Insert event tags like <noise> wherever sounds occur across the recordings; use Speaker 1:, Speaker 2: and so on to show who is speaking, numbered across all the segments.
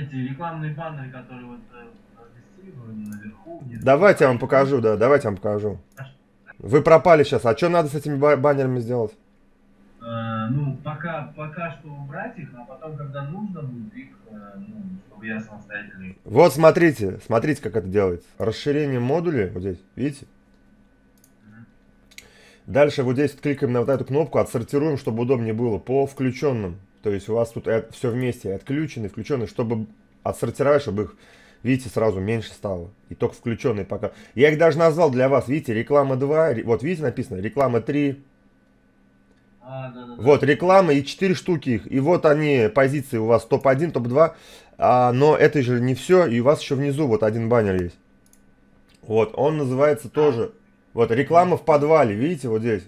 Speaker 1: эти рекламные баннеры, которые вот э, наверху.
Speaker 2: Давайте я вам покажу, да, давайте я вам покажу. А Вы пропали сейчас. А что надо с этими баннерами сделать?
Speaker 1: Э, ну, пока, пока что убрать их, а потом, когда нужно будет их, э, ну, чтобы я самостоятельно... Вот
Speaker 2: смотрите, смотрите, как это делается. Расширение модуля, вот здесь, видите? Дальше вот здесь кликаем на вот эту кнопку, отсортируем, чтобы удобнее было, по включенным. То есть у вас тут э, все вместе отключены, включены, чтобы отсортировать, чтобы их, видите, сразу меньше стало. И только включенные пока. Я их даже назвал для вас, видите, реклама 2, вот видите написано, реклама 3.
Speaker 1: А, вот,
Speaker 2: реклама и 4 штуки их. И вот они, позиции у вас топ-1, топ-2. А, но это же не все, и у вас еще внизу вот один баннер есть. Вот, он называется тоже... А. Вот, реклама в подвале, видите, вот здесь.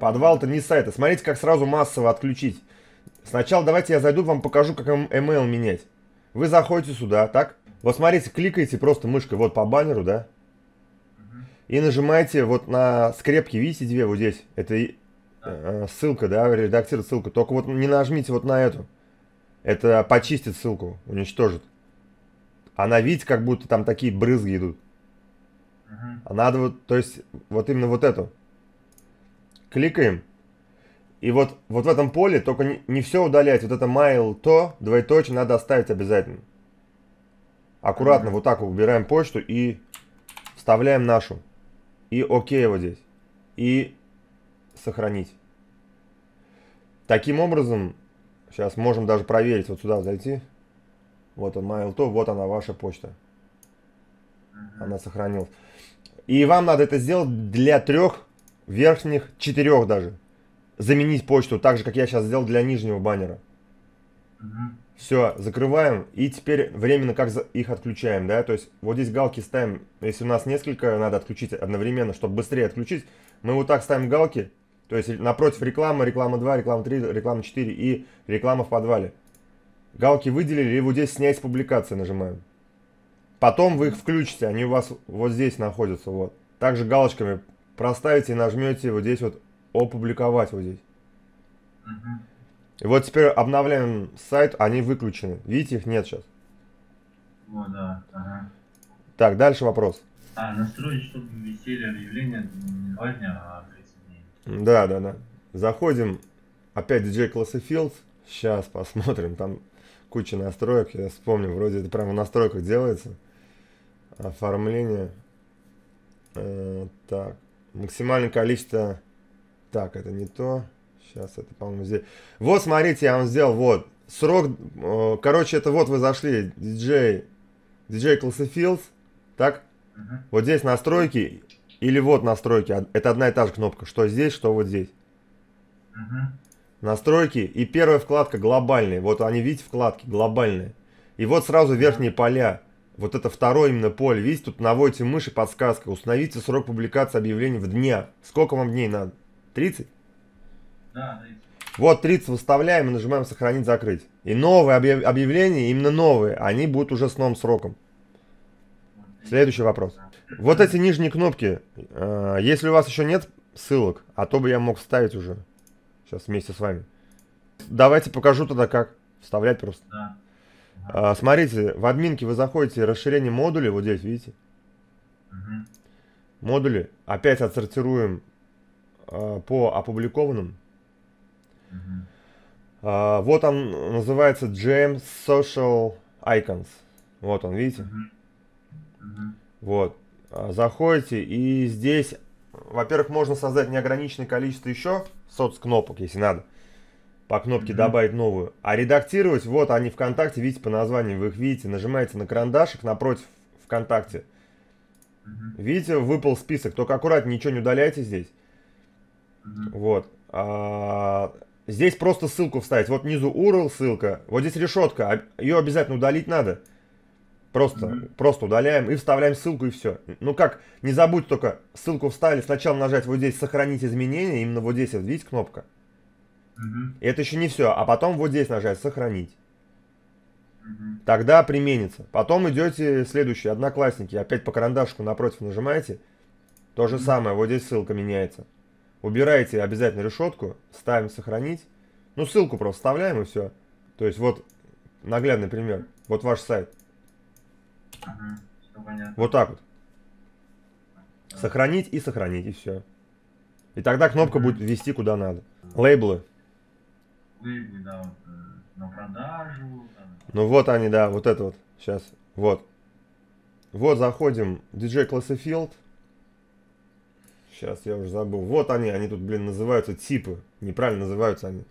Speaker 2: Подвал-то не сайта. Смотрите, как сразу массово отключить. Сначала давайте я зайду, вам покажу, как эм, email менять. Вы заходите сюда, так? Вот смотрите, кликаете просто мышкой вот по баннеру, да? И нажимаете вот на скрепки, видите, две вот здесь. Это э, ссылка, да, редактировать ссылку. Только вот не нажмите вот на эту. Это почистит ссылку, уничтожит. Она, а видите, как будто там такие брызги идут. А надо вот, то есть, вот именно вот эту кликаем. И вот, вот в этом поле только не, не все удалять. Вот это mail то, двоеточие надо оставить обязательно. Аккуратно mm -hmm. вот так убираем почту и вставляем нашу. И окей вот здесь. И сохранить. Таким образом, сейчас можем даже проверить. Вот сюда зайти. Вот он mail то, вот она ваша почта. Mm -hmm. Она сохранилась. И вам надо это сделать для трех верхних четырех даже. Заменить почту, так же, как я сейчас сделал для нижнего баннера. Угу. Все, закрываем. И теперь временно как их отключаем, да? То есть вот здесь галки ставим. Если у нас несколько надо отключить одновременно, чтобы быстрее отключить, мы вот так ставим галки. То есть напротив рекламы, реклама 2, реклама 3, реклама 4 и реклама в подвале. Галки выделили и вот здесь снять с публикации нажимаем. Потом вы их включите, они у вас вот здесь находятся. Вот. Также галочками проставите и нажмете вот здесь вот «Опубликовать» вот здесь. Угу. И вот теперь обновляем сайт, они выключены. Видите, их нет сейчас.
Speaker 1: О, да, ага.
Speaker 2: Так, дальше вопрос.
Speaker 1: А, настроить, чтобы висели объявления не два дня, а 30
Speaker 2: дней. Да, да, да. Заходим. Опять DJ Classy Fields. Сейчас посмотрим. Там куча настроек. Я вспомню, вроде это прямо в настройках делается. Оформление. Э, так. Максимальное количество... Так, это не то. Сейчас это, по-моему, здесь. Вот, смотрите, я вам сделал, вот. Срок, э, короче, это вот вы зашли, dj диджей Классифилдс, так? Угу. Вот здесь настройки, или вот настройки, это одна и та же кнопка, что здесь, что вот здесь. Угу. Настройки, и первая вкладка глобальные, вот они, видите, вкладки глобальные. И вот сразу верхние поля вот это второе именно поле, видите, тут наводите мыши, подсказка, установите срок публикации объявлений в дня. Сколько вам дней надо? 30? Да, 30. Вот 30 выставляем и нажимаем сохранить, закрыть. И новые объявления, именно новые, они будут уже с новым сроком. Следующий вопрос. Вот эти нижние кнопки, э, если у вас еще нет ссылок, а то бы я мог вставить уже. Сейчас вместе с вами. Давайте покажу тогда как. Вставлять просто. Да. А, смотрите, в админке вы заходите, расширение модулей, вот здесь, видите? Модули опять отсортируем а, по опубликованным. А, вот он называется James Social Icons. Вот он, видите? Вот. Заходите, и здесь, во-первых, можно создать неограниченное количество еще соц-кнопок, если надо. Угу по кнопке «Добавить новую». А редактировать, вот они ВКонтакте, видите по названию, вы их видите, нажимаете на карандашик напротив ВКонтакте. mm Видите, выпал список, только аккуратно, ничего не удаляйте здесь. Вот. А, здесь просто ссылку вставить. Вот внизу URL ссылка, вот здесь решетка, а, ее обязательно удалить надо. Просто, mm-hmm. просто удаляем и вставляем ссылку и все. Ну как, не забудь только ссылку вставили, сначала нажать вот здесь «Сохранить изменения», именно вот здесь, вот видите кнопка. mm и это еще не все. А потом вот здесь нажать «Сохранить». Угу. Тогда применится. Потом идете следующий, одноклассники, опять по карандашку напротив нажимаете. То же угу. самое, вот здесь ссылка меняется. Убираете обязательно решетку, ставим сохранить. Ну, ссылку просто вставляем и все. То есть вот наглядный пример. Вот ваш сайт.
Speaker 1: Ага, вот
Speaker 2: так вот. Сохранить и сохранить, и все. И тогда кнопка будет вести куда надо. Лейблы
Speaker 1: лейблы, да, вот, э, на продажу. Там.
Speaker 2: Ну вот они, да, вот это вот, сейчас, вот. Вот заходим, DJ Classifield. Сейчас я уже забыл. Вот они, они тут, блин, называются типы. Неправильно называются они.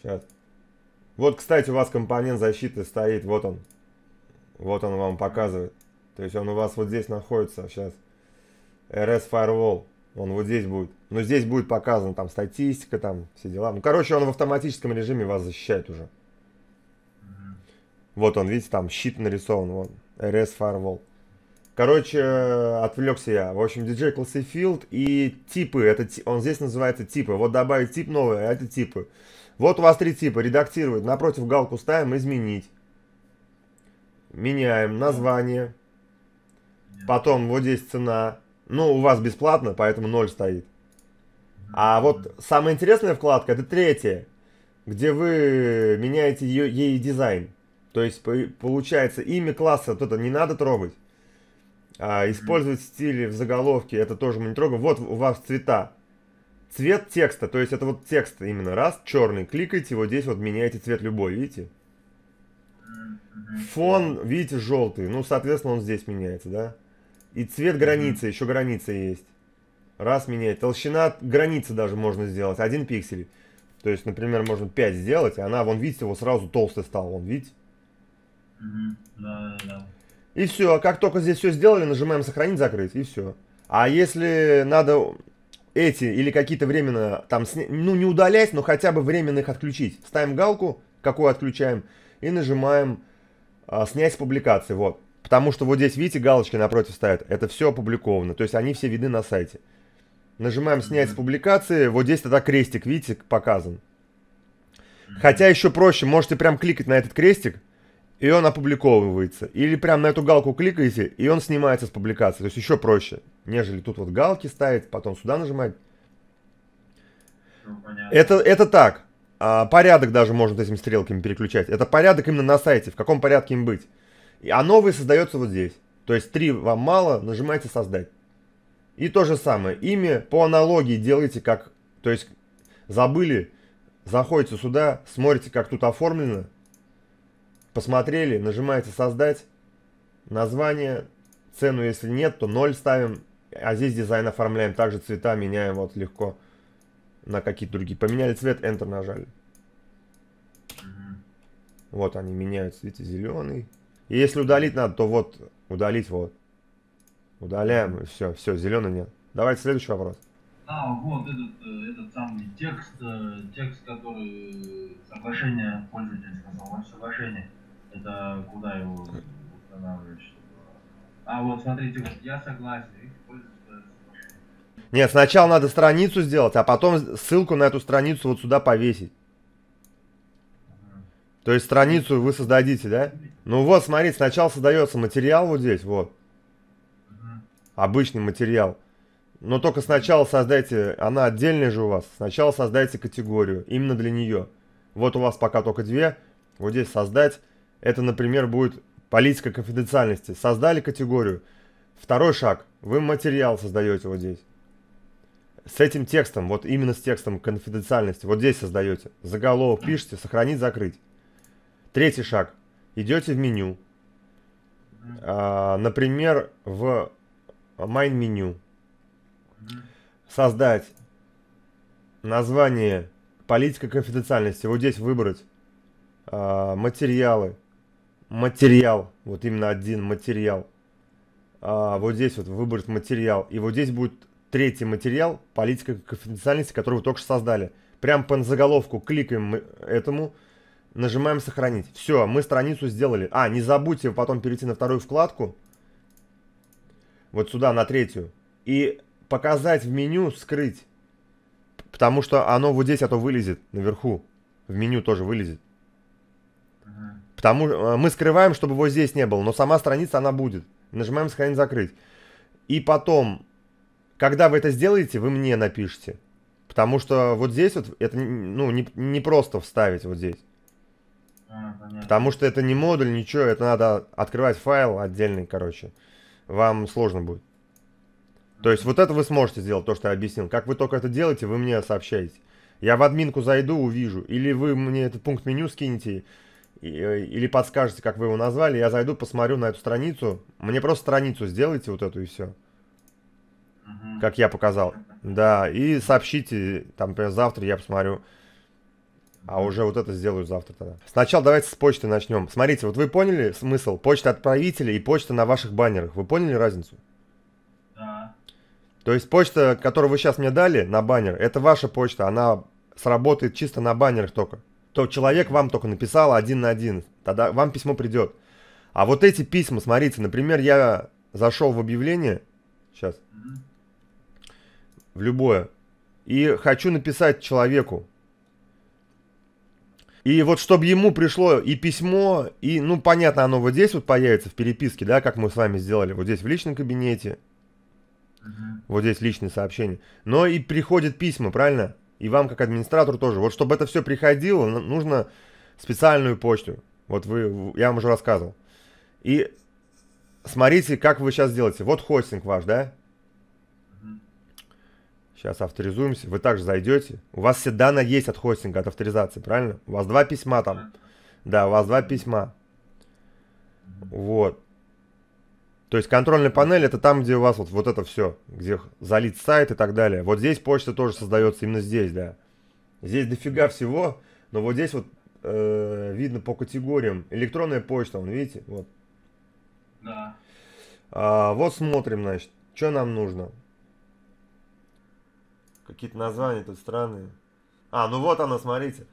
Speaker 2: Сейчас. Вот, кстати, у вас компонент защиты стоит, вот он. Вот он вам показывает. То есть он у вас вот здесь находится сейчас. RS Firewall он вот здесь будет. Но ну, здесь будет показана там статистика, там все дела. Ну, короче, он в автоматическом режиме вас защищает уже. Вот он, видите, там щит нарисован, вот, RS Firewall. Короче, отвлекся я. В общем, DJ Classy Field и типы. Это, он здесь называется типы. Вот добавить тип новый, а это типы. Вот у вас три типа. Редактировать. Напротив галку ставим, изменить. Меняем название. Потом вот здесь цена. Ну, у вас бесплатно, поэтому 0 стоит. А вот самая интересная вкладка, это третья, где вы меняете ее, ей дизайн. То есть, получается, имя класса вот это не надо трогать. А, использовать стили в заголовке, это тоже мы не трогаем. Вот у вас цвета. Цвет текста, то есть это вот текст именно раз, черный, кликайте, вот здесь вот меняете цвет любой, видите? Фон, видите, желтый, ну, соответственно, он здесь меняется, да? И цвет границы, mm -hmm. еще граница есть. Раз менять. Толщина границы даже можно сделать. Один пиксель. То есть, например, можно 5 сделать, и она, вон, видите, его сразу толстый стал, вон, видите? Mm -hmm. И все, А как только здесь все сделали, нажимаем сохранить, закрыть, и все. А если надо эти или какие-то временно там, ну не удалять, но хотя бы временно их отключить. Ставим галку, какую отключаем, и нажимаем а, снять с публикации, вот. Потому что вот здесь, видите, галочки напротив стоят, Это все опубликовано. То есть они все видны на сайте. Нажимаем «Снять с публикации». Вот здесь тогда крестик, видите, показан. Хотя еще проще, можете прям кликать на этот крестик, и он опубликовывается. Или прям на эту галку кликаете, и он снимается с публикации. То есть еще проще, нежели тут вот галки ставить, потом сюда нажимать.
Speaker 1: Ну, это,
Speaker 2: это так. А порядок даже можно этими стрелками переключать. Это порядок именно на сайте, в каком порядке им быть а новый создается вот здесь. То есть 3 вам мало, нажимаете создать. И то же самое, имя по аналогии делайте как, то есть забыли, заходите сюда, смотрите как тут оформлено, посмотрели, нажимаете создать, название, цену если нет, то 0 ставим, а здесь дизайн оформляем, также цвета меняем вот легко на какие-то другие. Поменяли цвет, Enter нажали. Вот они меняют, цвет, зеленый, и если удалить надо, то вот, удалить вот. Удаляем, и все, все, зеленый нет. Давайте следующий вопрос.
Speaker 1: А, вот этот, э, этот самый текст, э, текст, который соглашение пользователя, сказал, соглашение, это куда его устанавливаешь? А, вот смотрите, вот я согласен,
Speaker 2: нет, сначала надо страницу сделать, а потом ссылку на эту страницу вот сюда повесить. То есть страницу вы создадите, да? Ну вот, смотрите, сначала создается материал вот здесь, вот. Обычный материал. Но только сначала создайте, она отдельная же у вас, сначала создайте категорию, именно для нее. Вот у вас пока только две, вот здесь создать, это, например, будет политика конфиденциальности. Создали категорию, второй шаг, вы материал создаете вот здесь. С этим текстом, вот именно с текстом конфиденциальности, вот здесь создаете. Заголовок пишете, сохранить, закрыть. Третий шаг. Идете в меню. А, например, в main меню. Создать название политика конфиденциальности. Вот здесь выбрать а, материалы. Материал. Вот именно один материал. А, вот здесь вот выбрать материал. И вот здесь будет третий материал политика конфиденциальности, который вы только что создали. Прям по заголовку кликаем этому. Нажимаем сохранить. Все, мы страницу сделали. А, не забудьте потом перейти на вторую вкладку. Вот сюда, на третью. И показать в меню скрыть. Потому что оно вот здесь, а то вылезет наверху. В меню тоже вылезет. Потому э, мы скрываем, чтобы его здесь не было, но сама страница она будет. Нажимаем сохранить закрыть. И потом, когда вы это сделаете, вы мне напишите. Потому что вот здесь вот это ну, не, не просто вставить вот здесь.
Speaker 1: А, Потому что
Speaker 2: это не модуль, ничего, это надо открывать файл отдельный, короче. Вам сложно будет. То есть вот это вы сможете сделать, то, что я объяснил. Как вы только это делаете, вы мне сообщаете. Я в админку зайду, увижу. Или вы мне этот пункт меню скинете, э, или подскажете, как вы его назвали. Я зайду, посмотрю на эту страницу. Мне просто страницу сделайте вот эту и все. Угу. Как я показал. <laughs> Да, и сообщите, там, например, завтра я посмотрю, а уже вот это сделаю завтра тогда. Сначала давайте с почты начнем. Смотрите, вот вы поняли смысл? Почта отправителя и почта на ваших баннерах. Вы поняли разницу? Да. То есть почта, которую вы сейчас мне дали на баннер, это ваша почта. Она сработает чисто на баннерах только. То человек вам только написал один на один. Тогда вам письмо придет. А вот эти письма, смотрите, например, я зашел в объявление. Сейчас. В любое. И хочу написать человеку и вот чтобы ему пришло и письмо, и, ну, понятно, оно вот здесь вот появится в переписке, да, как мы с вами сделали, вот здесь в личном кабинете, угу. вот здесь личные сообщения. Но и приходят письма, правильно? И вам как администратору тоже. Вот чтобы это все приходило, ну, нужно специальную почту. Вот вы, я вам уже рассказывал. И смотрите, как вы сейчас делаете. Вот хостинг ваш, да? Сейчас авторизуемся. Вы также зайдете. У вас все данные есть от хостинга, от авторизации, правильно? У вас два письма там. Да, у вас два письма. Вот. То есть контрольная панель это там, где у вас вот, вот это все, где залит сайт и так далее. Вот здесь почта тоже создается именно здесь, да. Здесь дофига всего, но вот здесь вот э, видно по категориям. Электронная почта, вон, видите, вот. Да. А, вот смотрим, значит, что нам нужно. Какие-то названия тут странные. А, ну вот оно, смотрите.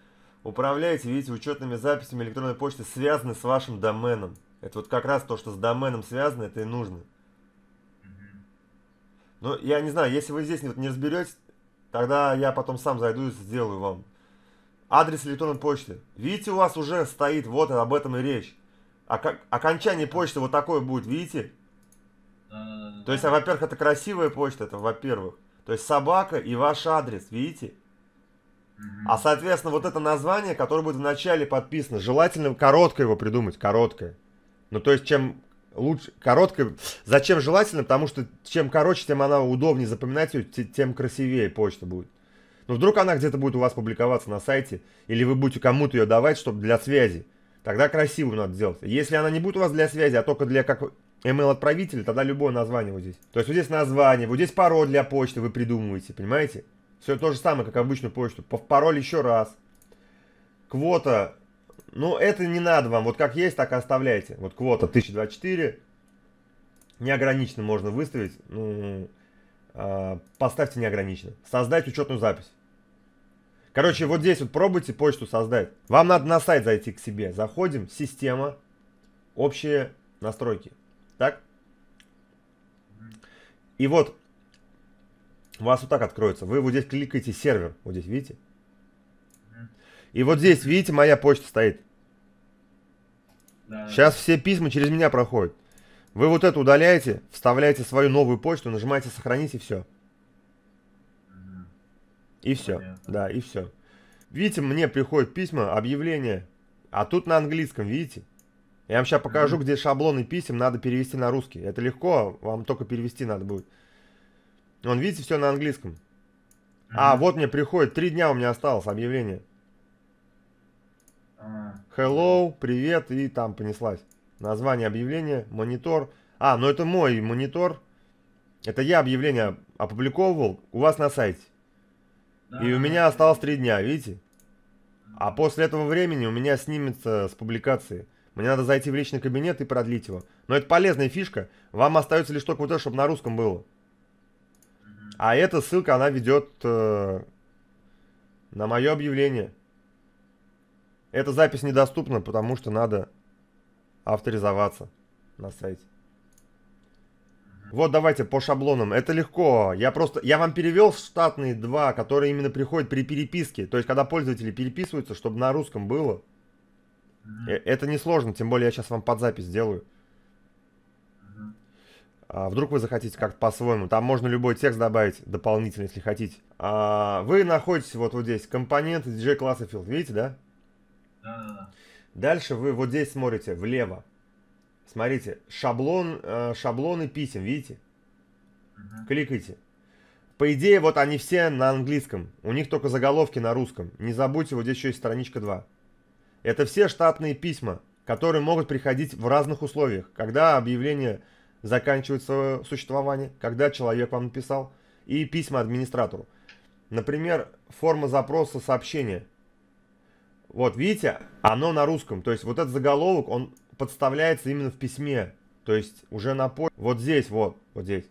Speaker 2: Управляете, видите, учетными записями электронной почты связаны с вашим доменом. Это вот как раз то, что с доменом связано, это и нужно. Ну, я не знаю, если вы здесь не разберетесь, тогда я потом сам зайду и сделаю вам. Адрес электронной почты. Видите, у вас уже стоит, вот об этом и речь. А как, окончание почты вот такое будет, видите? Э, то есть, а, во-первых, это красивая почта, это во-первых. То есть собака и ваш адрес, видите? А, соответственно, вот это название, которое будет в начале подписано, желательно короткое его придумать, короткое. Ну, то есть, чем лучше, короткое, зачем желательно, потому что чем короче, тем она удобнее запоминать, ее, тем красивее почта будет. Но ну, вдруг она где-то будет у вас публиковаться на сайте, или вы будете кому-то ее давать, чтобы для связи. Тогда красивую надо делать. Если она не будет у вас для связи, а только для как email отправителя, тогда любое название вот здесь. То есть вот здесь название, вот здесь пароль для почты вы придумываете, понимаете? Все то же самое, как обычную почту. Пароль еще раз. Квота. Ну, это не надо вам. Вот как есть, так и оставляйте. Вот квота 1024. Неограниченно можно выставить. Ну, э, поставьте неограниченно. Создать учетную запись. Короче, вот здесь вот пробуйте почту создать. Вам надо на сайт зайти к себе. Заходим, система, общие настройки. Так? И вот у вас вот так откроется. Вы вот здесь кликаете сервер. Вот здесь, видите? И вот здесь, видите, моя почта стоит. Да. Сейчас все письма через меня проходят. Вы вот это удаляете, вставляете свою новую почту, нажимаете сохранить и все. И все. Понятно. Да, и все. Видите, мне приходят письма, объявления. А тут на английском, видите? Я вам сейчас покажу, mm-hmm. где шаблоны писем надо перевести на русский. Это легко, вам только перевести надо будет. Он, видите, все на английском. Mm-hmm. А, вот мне приходит, три дня у меня осталось объявление. А. Hello, привет, и там понеслась. Название объявления, монитор. А, ну это мой монитор. Это я объявление опубликовывал у вас на сайте. И у меня осталось три дня, видите? А после этого времени у меня снимется с публикации. Мне надо зайти в личный кабинет и продлить его. Но это полезная фишка. Вам остается лишь только вот это, чтобы на русском было. А эта ссылка, она ведет э, на мое объявление. Эта запись недоступна, потому что надо авторизоваться на сайте. Вот, давайте по шаблонам. Это легко. Я просто... Я вам перевел штатные два, которые именно приходят при переписке. То есть, когда пользователи переписываются, чтобы на русском было. Э, это несложно, тем более я сейчас вам под запись сделаю. А вдруг вы захотите как-то по-своему. Там можно любой текст добавить дополнительно, если хотите. А вы находитесь вот, вот здесь. Компоненты DJ класса Field. Видите, да? Да. Дальше вы вот здесь смотрите влево. Смотрите, шаблон, э, шаблоны писем, видите? Угу. Кликайте. По идее, вот они все на английском. У них только заголовки на русском. Не забудьте, вот здесь еще есть страничка 2. Это все штатные письма, которые могут приходить в разных условиях, когда объявление заканчивает свое существование, когда человек вам написал, и письма администратору. Например, форма запроса сообщения. Вот, видите, оно на русском. То есть вот этот заголовок, он подставляется именно в письме. То есть уже на поле. Вот здесь, вот, вот здесь.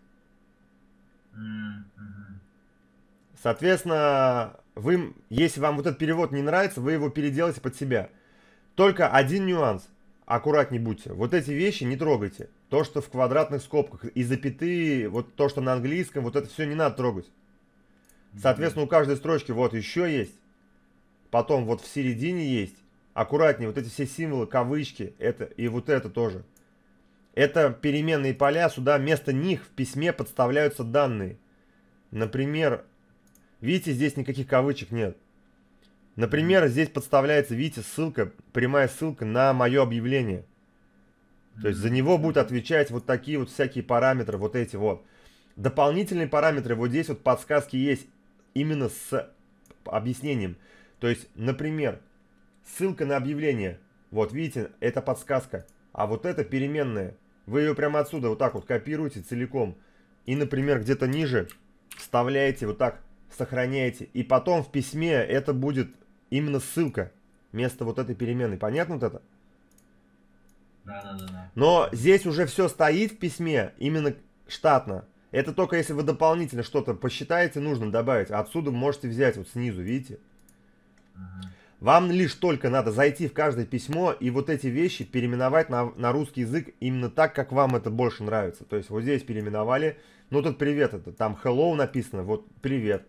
Speaker 2: Соответственно, вы, если вам вот этот перевод не нравится, вы его переделаете под себя. Только один нюанс. Аккуратней будьте. Вот эти вещи не трогайте. То, что в квадратных скобках и запятые, вот то, что на английском, вот это все не надо трогать. Соответственно, у каждой строчки вот еще есть. Потом вот в середине есть. Аккуратнее, вот эти все символы, кавычки, это и вот это тоже. Это переменные поля, сюда вместо них в письме подставляются данные. Например, видите, здесь никаких кавычек нет. Например, здесь подставляется, видите, ссылка, прямая ссылка на мое объявление. То есть за него будут отвечать вот такие вот всякие параметры, вот эти вот. Дополнительные параметры, вот здесь вот подсказки есть именно с объяснением. То есть, например, ссылка на объявление. Вот видите, это подсказка. А вот это переменная. Вы ее прямо отсюда вот так вот копируете целиком. И, например, где-то ниже вставляете вот так, сохраняете. И потом в письме это будет Именно ссылка вместо вот этой переменной. Понятно вот это? Да, да, да, да. Но здесь уже все стоит в письме именно штатно. Это только если вы дополнительно что-то посчитаете нужно добавить. А отсюда можете взять вот снизу, видите? Угу. Вам лишь только надо зайти в каждое письмо и вот эти вещи переименовать на, на русский язык именно так, как вам это больше нравится. То есть вот здесь переименовали. Ну тут привет, это там hello написано, вот привет.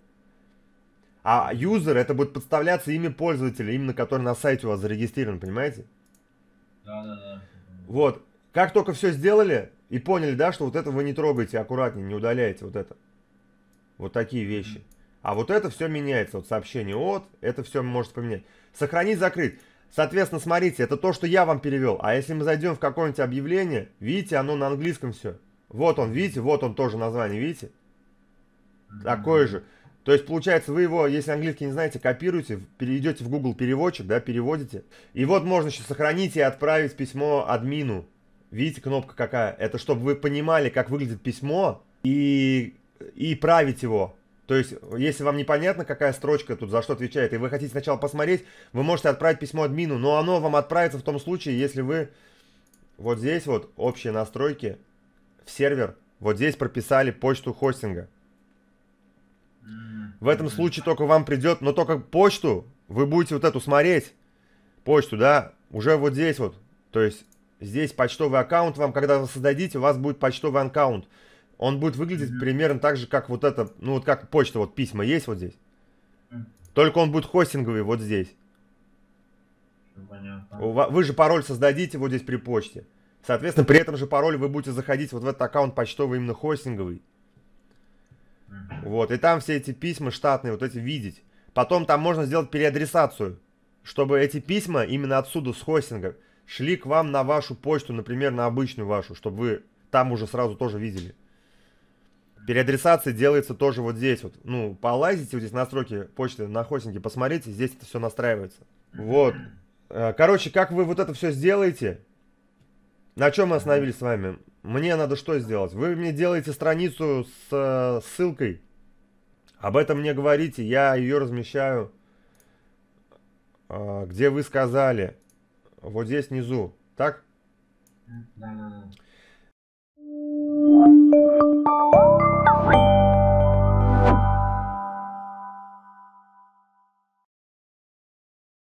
Speaker 2: А юзер это будет подставляться имя пользователя, именно который на сайте у вас зарегистрирован, понимаете? Да, да, да. Вот. Как только все сделали и поняли, да, что вот это вы не трогаете аккуратнее, не удаляете вот это. Вот такие вещи. Mm-hmm. А вот это все меняется. Вот сообщение от, это все может поменять. Сохранить, закрыть. Соответственно, смотрите, это то, что я вам перевел. А если мы зайдем в какое-нибудь объявление, видите, оно на английском все. Вот он, видите, вот он тоже название, видите? Такое же. То есть, получается, вы его, если английский не знаете, копируете, перейдете в Google переводчик, да, переводите. И вот можно еще сохранить и отправить письмо админу. Видите, кнопка какая? Это чтобы вы понимали, как выглядит письмо и, и править его. То есть, если вам непонятно, какая строчка тут за что отвечает, и вы хотите сначала посмотреть, вы можете отправить письмо админу, но оно вам отправится в том случае, если вы вот здесь вот общие настройки в сервер, вот здесь прописали почту хостинга. В этом случае только вам придет, но только почту вы будете вот эту смотреть. Почту, да, уже вот здесь вот. То есть здесь почтовый аккаунт вам, когда вы создадите, у вас будет почтовый аккаунт. Он будет выглядеть примерно так же, как вот это, ну вот как почта, вот письма есть вот здесь. Только он будет хостинговый вот здесь.
Speaker 1: Понятно. Вы
Speaker 2: же пароль создадите вот здесь при почте. Соответственно, при этом же пароль вы будете заходить вот в этот аккаунт почтовый, именно хостинговый. Вот, и там все эти письма штатные, вот эти видеть. Потом там можно сделать переадресацию, чтобы эти письма именно отсюда, с хостинга, шли к вам на вашу почту, например, на обычную вашу, чтобы вы там уже сразу тоже видели. Переадресация делается тоже вот здесь вот. Ну, полазите вот здесь настройки почты на хостинге, посмотрите, здесь это все настраивается. Вот. Э, короче, как вы вот это все сделаете, на чем мы остановились с вами? Мне надо что сделать? Вы мне делаете страницу с э, ссылкой. Об этом мне говорите, я ее размещаю, э, где вы сказали. Вот здесь внизу, так? Да, да, да.